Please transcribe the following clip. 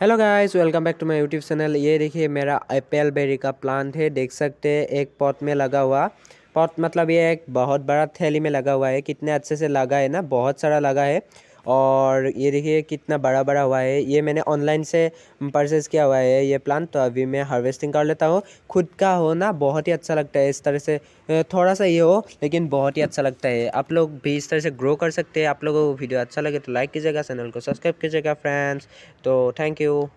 hello guys welcome back to my YouTube channel ये देखिए मेरा एप्पल बेरी का प्लांट है देख सकते हैं एक पॉट में लगा हुआ पॉट मतलब ये एक बहुत बड़ा थैली में लगा हुआ है कितने अच्छे से लगा है ना बहुत सारा लगा है और ये देखिए कितना बड़ा बड़ा हुआ है ये मैंने ऑनलाइन से परचेज़ किया हुआ है ये प्लांट तो अभी मैं हार्वेस्टिंग कर लेता हूँ खुद का होना बहुत ही अच्छा लगता है इस तरह से थोड़ा सा ये हो लेकिन बहुत ही अच्छा लगता है आप लोग भी इस तरह से ग्रो कर सकते हैं आप लोगों को वीडियो अच्छा लगे तो लाइक कीजिएगा चैनल को सब्सक्राइब कीजिएगा फ्रेंड्स तो थैंक यू